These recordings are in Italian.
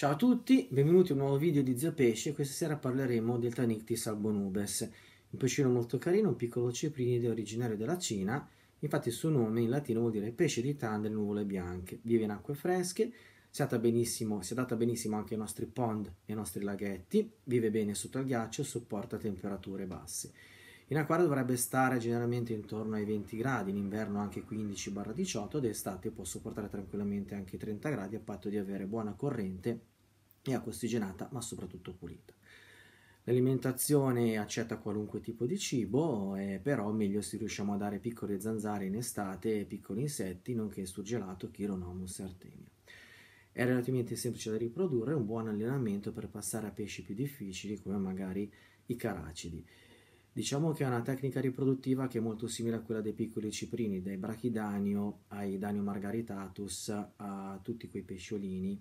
Ciao a tutti, benvenuti a un nuovo video di Zio Pesce. Questa sera parleremo del Tanictis albonubes, un pescino molto carino, un piccolo ceprinide originario della Cina. Infatti il suo nome in latino vuol dire pesce di tan delle nuvole bianche. Vive in acque fresche, si adatta benissimo, benissimo anche ai nostri pond e ai nostri laghetti, vive bene sotto il ghiaccio e sopporta temperature basse. In acquario dovrebbe stare generalmente intorno ai 20 gradi, in inverno anche 15-18, d'estate può sopportare tranquillamente anche 30 gradi a patto di avere buona corrente e acqua ossigenata ma soprattutto pulita. L'alimentazione accetta qualunque tipo di cibo, eh, però meglio se riusciamo a dare piccole zanzare in estate e piccoli insetti, nonché surgelato, chironomus e artemia. È relativamente semplice da riprodurre, un buon allenamento per passare a pesci più difficili come magari i caracidi. Diciamo che è una tecnica riproduttiva che è molto simile a quella dei piccoli ciprini, dai brachidanio ai danio margaritatus, a tutti quei pesciolini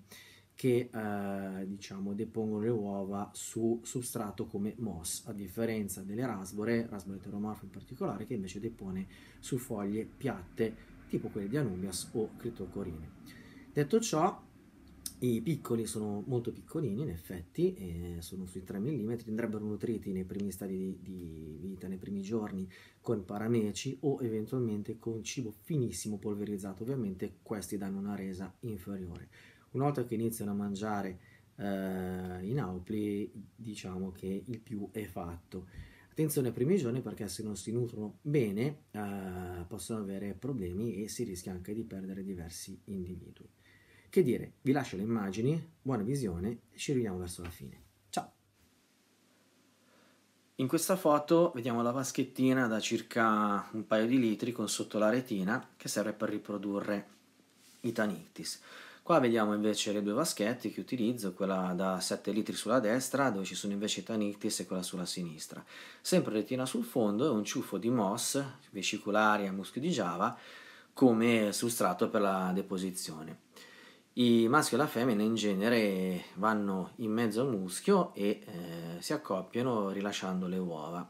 che eh, diciamo depongono le uova su substrato come moss, a differenza delle rasbore, rasbore teromorfo in particolare, che invece depone su foglie piatte tipo quelle di Anubias o Critocorine. Detto ciò, i piccoli sono molto piccolini in effetti, eh, sono sui 3 mm, andrebbero nutriti nei primi stadi di, di vita, nei primi giorni con parameci o eventualmente con cibo finissimo polverizzato, ovviamente questi danno una resa inferiore. Una volta che iniziano a mangiare eh, in aupli diciamo che il più è fatto. Attenzione ai primi giorni perché se non si nutrono bene eh, possono avere problemi e si rischia anche di perdere diversi individui. Che dire, vi lascio le immagini, buona visione e ci rivediamo verso la fine. Ciao! In questa foto vediamo la vaschettina da circa un paio di litri con sotto la retina che serve per riprodurre i tanictis. Qua vediamo invece le due vaschette che utilizzo, quella da 7 litri sulla destra dove ci sono invece i tanictis e quella sulla sinistra. Sempre retina sul fondo e un ciuffo di moss vesicolari a muschio di Java, come substrato per la deposizione i maschi e la femmina in genere vanno in mezzo al muschio e eh, si accoppiano rilasciando le uova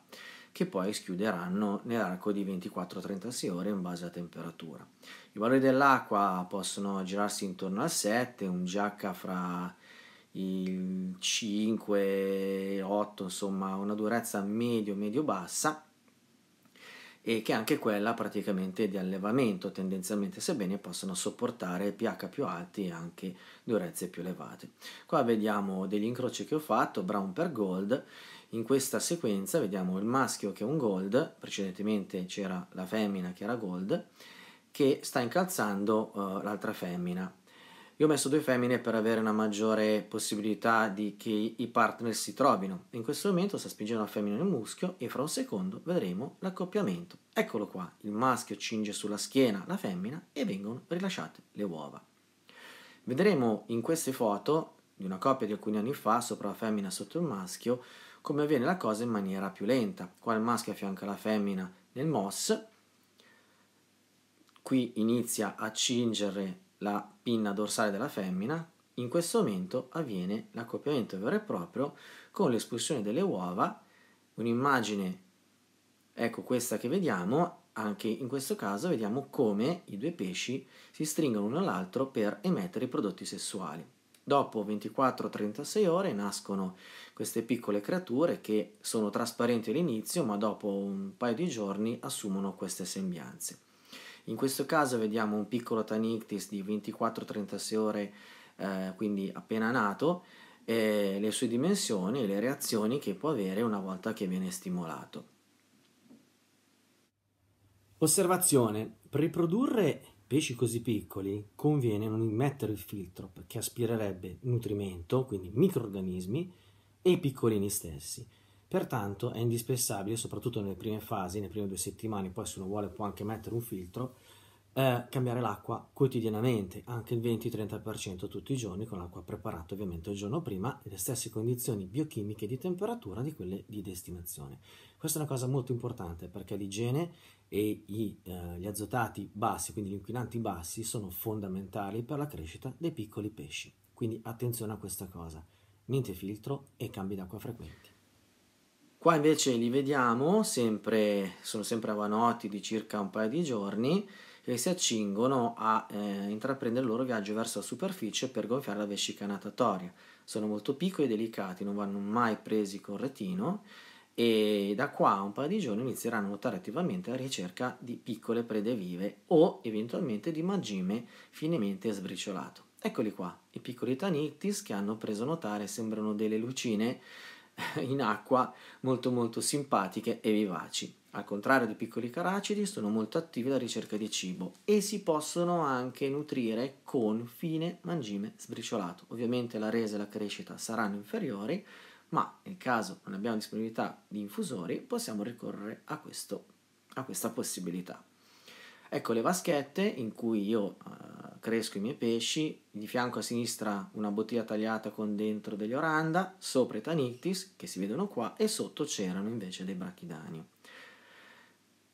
che poi schiuderanno nell'arco di 24-36 ore in base alla temperatura. I valori dell'acqua possono girarsi intorno al 7, un GH fra il 5 e 8, insomma una durezza medio-medio bassa e che anche quella praticamente di allevamento tendenzialmente sebbene possano sopportare pH più alti e anche durezze più elevate. Qua vediamo degli incroci che ho fatto, brown per gold, in questa sequenza vediamo il maschio che è un gold, precedentemente c'era la femmina che era gold, che sta incalzando uh, l'altra femmina io ho messo due femmine per avere una maggiore possibilità di che i partner si trovino. In questo momento sta spingendo la femmina nel muschio e fra un secondo vedremo l'accoppiamento. Eccolo qua, il maschio cinge sulla schiena la femmina e vengono rilasciate le uova. Vedremo in queste foto di una coppia di alcuni anni fa, sopra la femmina sotto il maschio, come avviene la cosa in maniera più lenta. Qua il maschio affianca la femmina nel MOS, qui inizia a cingere la pinna dorsale della femmina, in questo momento avviene l'accoppiamento vero e proprio con l'espulsione delle uova, un'immagine, ecco questa che vediamo, anche in questo caso vediamo come i due pesci si stringono l'uno all'altro per emettere i prodotti sessuali. Dopo 24-36 ore nascono queste piccole creature che sono trasparenti all'inizio ma dopo un paio di giorni assumono queste sembianze. In questo caso vediamo un piccolo Tanictis di 24-36 ore, eh, quindi appena nato, e le sue dimensioni e le reazioni che può avere una volta che viene stimolato. Osservazione: per riprodurre pesci così piccoli conviene non immettere il filtro perché aspirerebbe nutrimento, quindi microrganismi, e i piccolini stessi. Pertanto è indispensabile, soprattutto nelle prime fasi, nelle prime due settimane, poi se uno vuole può anche mettere un filtro, eh, cambiare l'acqua quotidianamente, anche il 20-30% tutti i giorni, con l'acqua preparata ovviamente il giorno prima, le stesse condizioni biochimiche di temperatura di quelle di destinazione. Questa è una cosa molto importante perché l'igiene e gli, eh, gli azotati bassi, quindi gli inquinanti bassi, sono fondamentali per la crescita dei piccoli pesci. Quindi attenzione a questa cosa, niente filtro e cambi d'acqua frequenti. Qua invece li vediamo, sempre, sono sempre avanoti di circa un paio di giorni e si accingono a eh, intraprendere il loro viaggio verso la superficie per gonfiare la vescica natatoria. Sono molto piccoli e delicati, non vanno mai presi con retino e da qua a un paio di giorni inizieranno a nuotare attivamente alla ricerca di piccole prede vive o eventualmente di magime finemente sbriciolato. Eccoli qua, i piccoli tanictis che hanno preso notare, sembrano delle lucine in acqua molto molto simpatiche e vivaci. Al contrario dei piccoli caracidi sono molto attivi alla ricerca di cibo e si possono anche nutrire con fine mangime sbriciolato. Ovviamente la resa e la crescita saranno inferiori, ma nel caso non abbiamo disponibilità di infusori possiamo ricorrere a, questo, a questa possibilità. Ecco le vaschette in cui io eh, cresco i miei pesci, di fianco a sinistra una bottiglia tagliata con dentro degli oranda, sopra i tanictis che si vedono qua e sotto c'erano invece dei brachidani.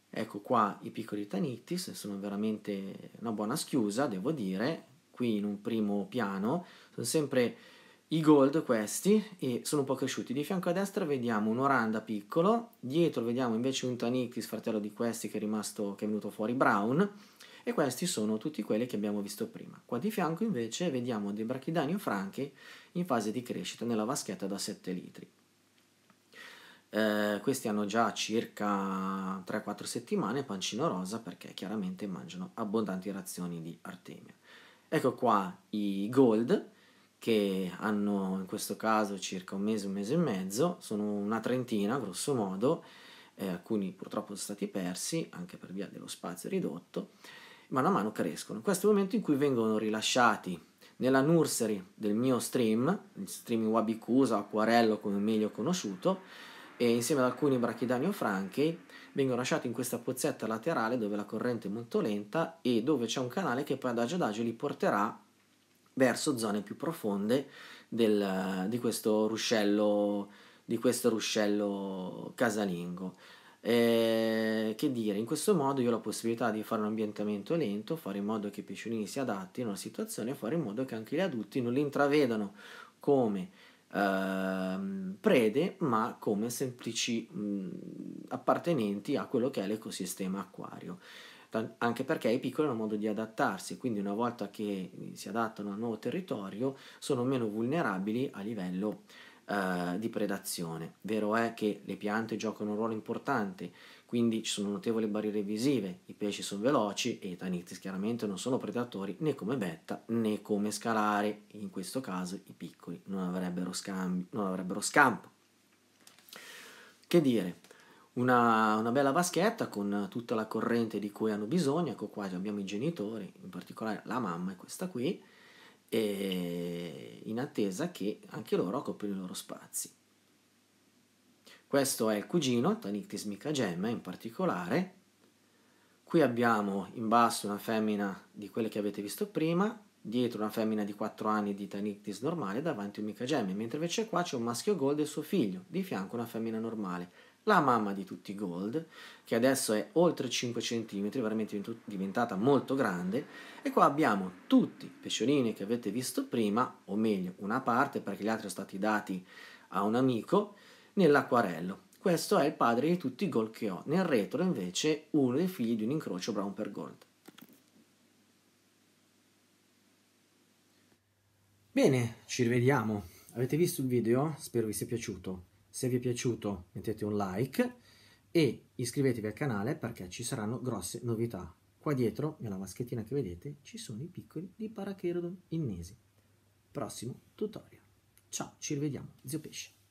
Ecco qua i piccoli tanictis, sono veramente una buona schiusa, devo dire, qui in un primo piano, sono sempre i gold questi e sono un po' cresciuti. Di fianco a destra vediamo un oranda piccolo, dietro vediamo invece un tanictis fratello di questi che è rimasto che è venuto fuori brown e questi sono tutti quelli che abbiamo visto prima. Qua di fianco invece vediamo dei brachidani franchi in fase di crescita nella vaschetta da 7 litri. Eh, questi hanno già circa 3-4 settimane pancino rosa perché chiaramente mangiano abbondanti razioni di artemia. Ecco qua i gold che hanno in questo caso circa un mese, un mese e mezzo, sono una trentina grosso modo, eh, alcuni purtroppo sono stati persi anche per via dello spazio ridotto man mano crescono. In questo momento in cui vengono rilasciati nella nursery del mio stream, il streaming Wabicusa, Acquarello come meglio conosciuto, e insieme ad alcuni brachidani o franchi vengono lasciati in questa pozzetta laterale dove la corrente è molto lenta e dove c'è un canale che poi adagio adagio li porterà verso zone più profonde del, di questo ruscello di questo ruscello casalingo. Eh, che dire, in questo modo io ho la possibilità di fare un ambientamento lento, fare in modo che i pesciolini si adattino alla situazione e fare in modo che anche gli adulti non li intravedano come ehm, prede, ma come semplici mh, appartenenti a quello che è l'ecosistema acquario. T- anche perché i piccoli hanno modo di adattarsi, quindi una volta che si adattano al nuovo territorio sono meno vulnerabili a livello eh, di predazione. Vero è che le piante giocano un ruolo importante, quindi ci sono notevoli barriere visive, i pesci sono veloci e i tanittis chiaramente non sono predatori né come betta né come scalare, in questo caso i piccoli non avrebbero, scambi, non avrebbero scampo. Che dire, una, una, bella vaschetta con tutta la corrente di cui hanno bisogno. Ecco qua abbiamo i genitori, in particolare la mamma è questa qui. E attesa che anche loro coprino i loro spazi. Questo è il cugino, Tanictis micagemma in particolare. Qui abbiamo in basso una femmina di quelle che avete visto prima, dietro una femmina di 4 anni di Tanictis normale, davanti un micagemma, mentre invece qua c'è un maschio gold e suo figlio, di fianco una femmina normale la mamma di tutti i Gold, che adesso è oltre 5 cm, veramente diventata molto grande, e qua abbiamo tutti i pesciolini che avete visto prima, o meglio una parte perché gli altri sono stati dati a un amico, nell'acquarello. Questo è il padre di tutti i Gold che ho, nel retro invece uno dei figli di un incrocio Brown per Gold. Bene, ci rivediamo. Avete visto il video? Spero vi sia piaciuto. Se vi è piaciuto mettete un like e iscrivetevi al canale perché ci saranno grosse novità. Qua dietro, nella maschettina che vedete, ci sono i piccoli di Paracherodon innesi. Prossimo tutorial. Ciao, ci rivediamo, zio Pesce.